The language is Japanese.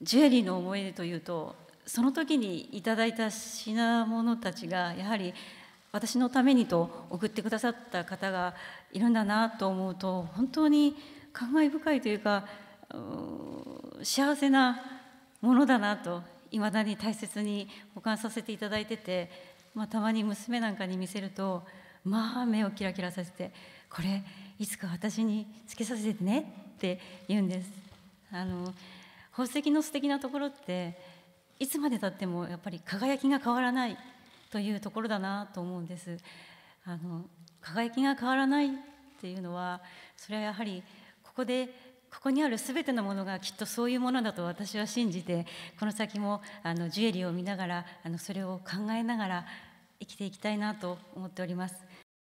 ジュエリーの思い出というとその時にいただいた品物たちがやはり私のためにと送ってくださった方がいるんだなと思うと本当に感慨深いというか幸せなものだなといまだに大切に保管させていただいてて、まあ、たまに娘なんかに見せるとまあ目をキラキラさせて「これいつか私につけさせてね」って言うんです。あの宝石の素敵なところっていつまでたってもやっぱり輝きが変わらないというところだなと思うんですあの輝きが変わらないっていうのはそれはやはりここでここにある全てのものがきっとそういうものだと私は信じてこの先もあのジュエリーを見ながらあのそれを考えながら生きていきたいなと思っております